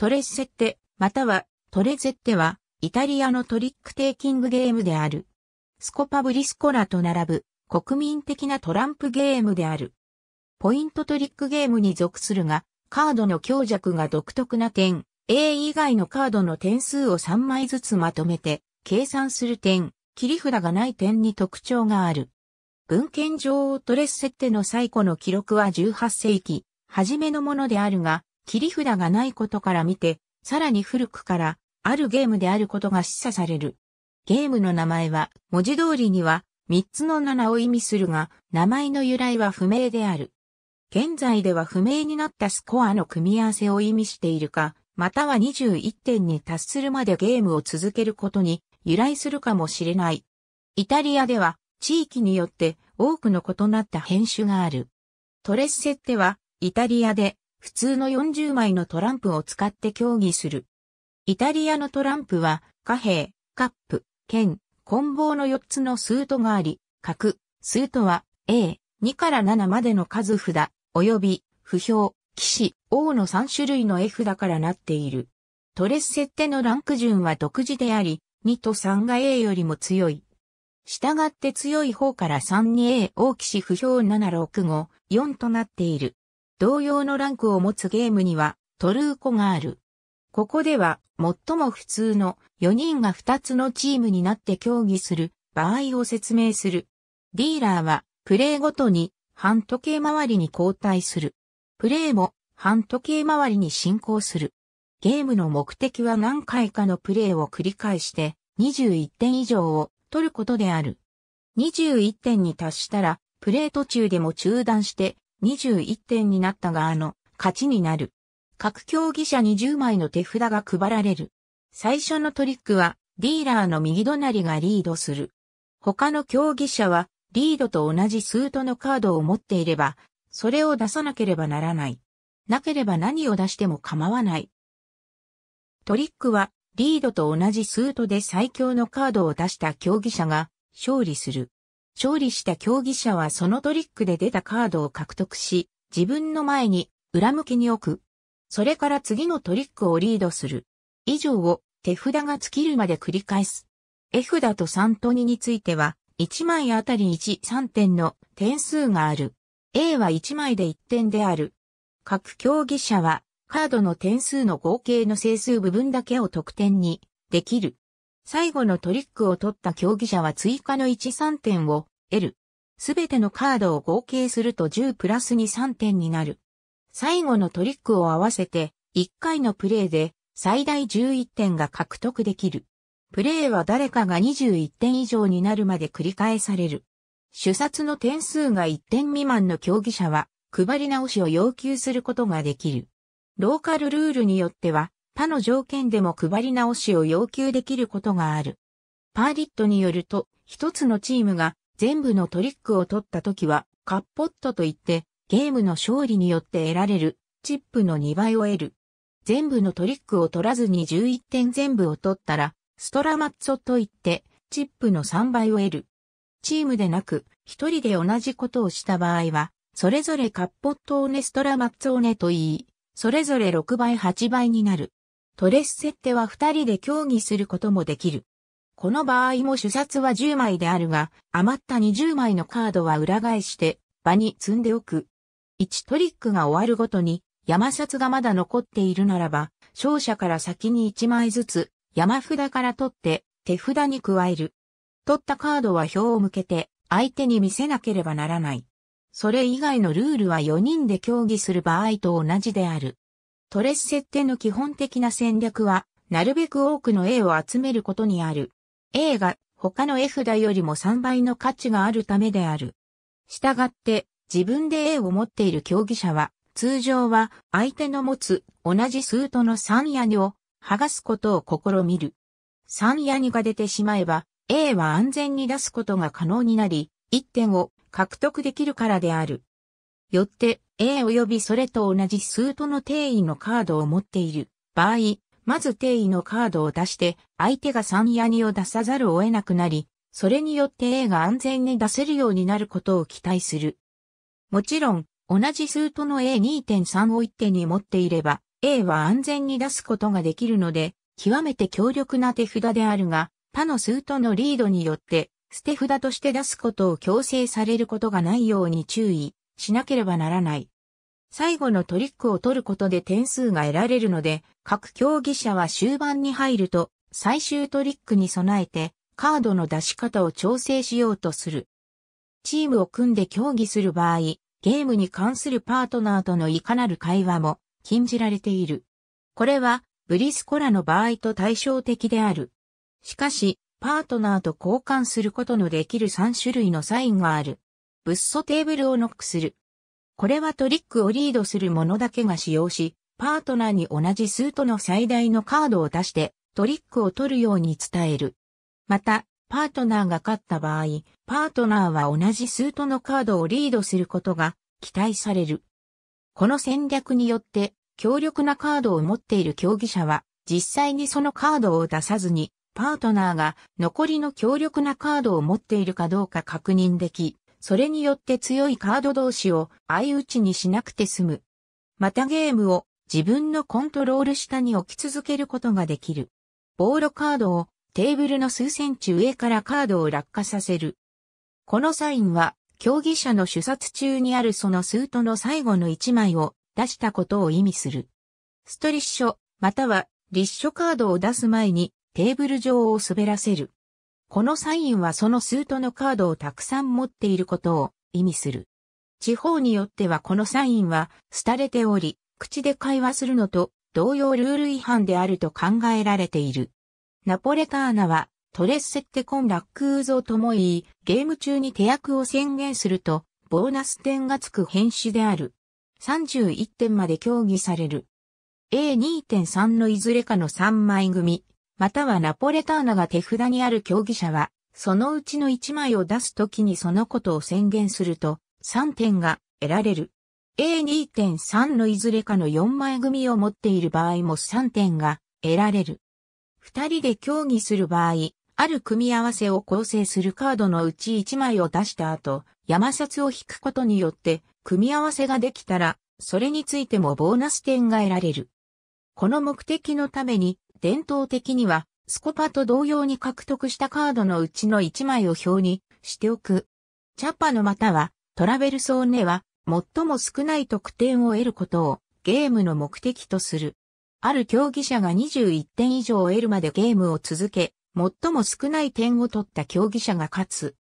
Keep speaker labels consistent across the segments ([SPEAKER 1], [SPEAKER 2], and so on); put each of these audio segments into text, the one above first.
[SPEAKER 1] トレッセッテ、またはトレゼッテは、イタリアのトリックテイキングゲームである。スコパブリスコラと並ぶ国民的なトランプゲームである。ポイントトリックゲームに属するが、カードの強弱が独特な点、A 以外のカードの点数を3枚ずつまとめて、計算する点、切り札がない点に特徴がある。文献上トレッセッテの最古の記録は18世紀、初めのものであるが、切り札がないことから見て、さらに古くから、あるゲームであることが示唆される。ゲームの名前は、文字通りには、3つの7を意味するが、名前の由来は不明である。現在では不明になったスコアの組み合わせを意味しているか、または21点に達するまでゲームを続けることに由来するかもしれない。イタリアでは地域によって多くの異なった変種がある。トレッセってはイタリアで普通の40枚のトランプを使って競技する。イタリアのトランプは、貨幣、カップ、剣、棍棒の4つのスートがあり、角、スートは、A、2から7までの数札、及び、不評、騎士、王の3種類の絵札からなっている。トレス設定のランク順は独自であり、2と3が A よりも強い。従って強い方から3に A 王騎士不評765、4となっている。同様のランクを持つゲームにはトルーコがある。ここでは最も普通の4人が2つのチームになって競技する場合を説明する。ディーラーはプレイごとに半時計回りに交代する。プレイも半時計回りに進行する。ゲームの目的は何回かのプレイを繰り返して21点以上を取ることである。21点に達したらプレイ途中でも中断して21点になった側の勝ちになる。各競技者20枚の手札が配られる。最初のトリックは、ディーラーの右隣がリードする。他の競技者は、リードと同じスートのカードを持っていれば、それを出さなければならない。なければ何を出しても構わない。トリックは、リードと同じスートで最強のカードを出した競技者が、勝利する。勝利した競技者はそのトリックで出たカードを獲得し、自分の前に裏向きに置く。それから次のトリックをリードする。以上を手札が尽きるまで繰り返す。絵札と3と2については、1枚あたり1、3点の点数がある。A は1枚で1点である。各競技者は、カードの点数の合計の整数部分だけを得点にできる。最後のトリックを取った競技者は追加の1、3点を L。すべてのカードを合計すると10プラスに3点になる。最後のトリックを合わせて、1回のプレイで最大11点が獲得できる。プレイは誰かが21点以上になるまで繰り返される。主殺の点数が1点未満の競技者は、配り直しを要求することができる。ローカルルールによっては、他の条件でも配り直しを要求できることがある。パーリットによると、一つのチームが全部のトリックを取った時はカッポットといってゲームの勝利によって得られるチップの2倍を得る。全部のトリックを取らずに11点全部を取ったらストラマッツォといってチップの3倍を得る。チームでなく一人で同じことをした場合はそれぞれカッポットオネストラマッツォーネと言い、それぞれ6倍8倍になる。トレス設定は二人で協議することもできる。この場合も主札は10枚であるが、余った20枚のカードは裏返して場に積んでおく。1トリックが終わるごとに、山札がまだ残っているならば、勝者から先に1枚ずつ、山札から取って手札に加える。取ったカードは表を向けて相手に見せなければならない。それ以外のルールは4人で協議する場合と同じである。トレス設定の基本的な戦略は、なるべく多くの A を集めることにある。A が他の絵札よりも3倍の価値があるためである。したがって、自分で A を持っている競技者は、通常は相手の持つ同じスートの3ヤニを剥がすことを試みる。3ヤニが出てしまえば、A は安全に出すことが可能になり、1点を獲得できるからである。よって、A 及びそれと同じスートの定位のカードを持っている場合、まず定位のカードを出して、相手が3や2を出さざるを得なくなり、それによって A が安全に出せるようになることを期待する。もちろん、同じスートの A2.3 を一手に持っていれば、A は安全に出すことができるので、極めて強力な手札であるが、他のスートのリードによって、捨て札として出すことを強制されることがないように注意しなければならない。最後のトリックを取ることで点数が得られるので、各競技者は終盤に入ると、最終トリックに備えて、カードの出し方を調整しようとする。チームを組んで競技する場合、ゲームに関するパートナーとのいかなる会話も禁じられている。これは、ブリスコラの場合と対照的である。しかし、パートナーと交換することのできる3種類のサインがある。ブッソテーブルをノックする。これはトリックをリードする者だけが使用し、パートナーに同じスートの最大のカードを出してトリックを取るように伝える。また、パートナーが勝った場合、パートナーは同じスートのカードをリードすることが期待される。この戦略によって、強力なカードを持っている競技者は、実際にそのカードを出さずに、パートナーが残りの強力なカードを持っているかどうか確認でき、それによって強いカード同士を相打ちにしなくて済む。またゲームを自分のコントロール下に置き続けることができる。ボールカードをテーブルの数センチ上からカードを落下させる。このサインは競技者の主殺中にあるそのスートの最後の1枚を出したことを意味する。ストリッショ、または立書カードを出す前にテーブル上を滑らせる。このサインはそのスートのカードをたくさん持っていることを意味する。地方によってはこのサインは廃れており、口で会話するのと同様ルール違反であると考えられている。ナポレターナはトレッセッテコンラックーゾともいい、ゲーム中に手役を宣言すると、ボーナス点がつく変種である。31点まで協議される。A2.3 のいずれかの3枚組、またはナポレターナが手札にある競技者は、そのうちの1枚を出すときにそのことを宣言すると、3点が得られる。A2.3 のいずれかの4枚組を持っている場合も3点が得られる。2人で競技する場合、ある組み合わせを構成するカードのうち1枚を出した後、山札を引くことによって、組み合わせができたら、それについてもボーナス点が得られる。この目的のために、伝統的には、スコパと同様に獲得したカードのうちの1枚を表にしておく。チャッパのまたはトラベルソーネは最も少ない得点を得ることをゲームの目的とする。ある競技者が21点以上を得るまでゲームを続け、最も少ない点を取った競技者が勝つ。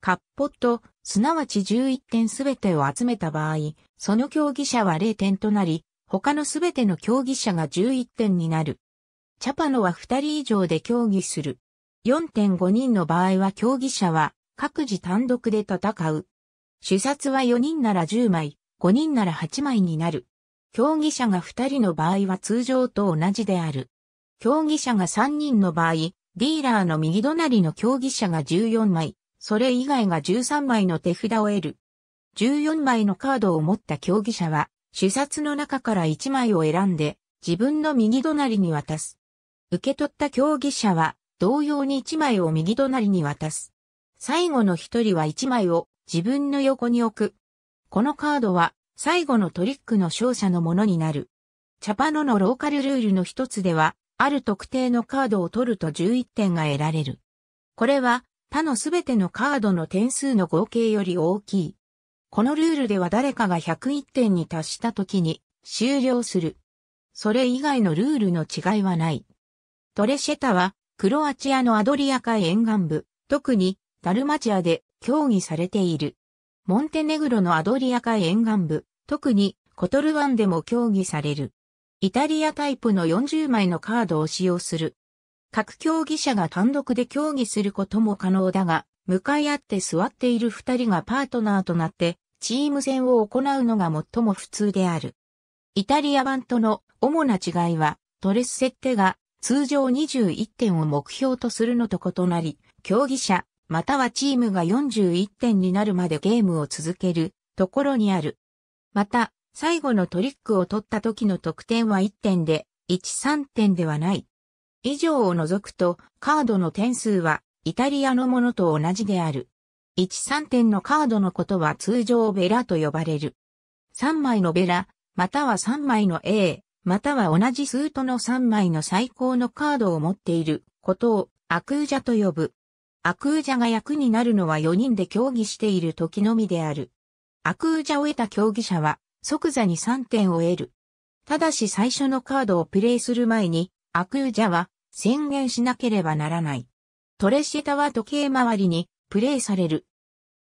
[SPEAKER 1] カッポと、すなわち11点すべてを集めた場合、その競技者は0点となり、他のすべての競技者が11点になる。チャパノは2人以上で競技する。4.5人の場合は競技者は各自単独で戦う。主殺は4人なら10枚、5人なら8枚になる。競技者が2人の場合は通常と同じである。競技者が3人の場合、ディーラーの右隣の競技者が14枚、それ以外が13枚の手札を得る。14枚のカードを持った競技者は、主殺の中から1枚を選んで、自分の右隣に渡す。受け取った競技者は同様に1枚を右隣に渡す。最後の1人は1枚を自分の横に置く。このカードは最後のトリックの勝者のものになる。チャパノのローカルルールの一つでは、ある特定のカードを取ると11点が得られる。これは他のすべてのカードの点数の合計より大きい。このルールでは誰かが101点に達した時に終了する。それ以外のルールの違いはない。トレシェタは、クロアチアのアドリア海沿岸部、特にダルマチアで競技されている。モンテネグロのアドリア海沿岸部、特にコトル湾でも競技される。イタリアタイプの40枚のカードを使用する。各競技者が単独で競技することも可能だが、向かい合って座っている二人がパートナーとなって、チーム戦を行うのが最も普通である。イタリア版との主な違いは、ドレス設定が通常21点を目標とするのと異なり、競技者、またはチームが41点になるまでゲームを続けるところにある。また、最後のトリックを取った時の得点は1点で、13点ではない。以上を除くと、カードの点数は、イタリアのものと同じである。13点のカードのことは通常ベラと呼ばれる。3枚のベラ、または3枚の A、または同じスートの3枚の最高のカードを持っていることをアクージャと呼ぶ。アクージャが役になるのは4人で競技している時のみである。アクージャを得た競技者は即座に3点を得る。ただし最初のカードをプレイする前にアクージャは宣言しなければならない。トレシタは時計回りにプレイされる。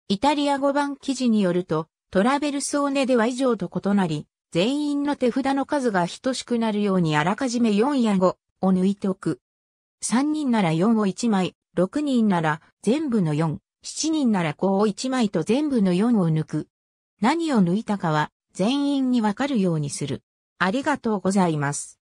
[SPEAKER 1] イタリア語版記事によると、トラベルソーネでは以上と異なり、全員の手札の数が等しくなるようにあらかじめ4や5を抜いておく。3人なら4を1枚、6人なら全部の4、7人なら5を1枚と全部の4を抜く。何を抜いたかは全員にわかるようにする。ありがとうございます。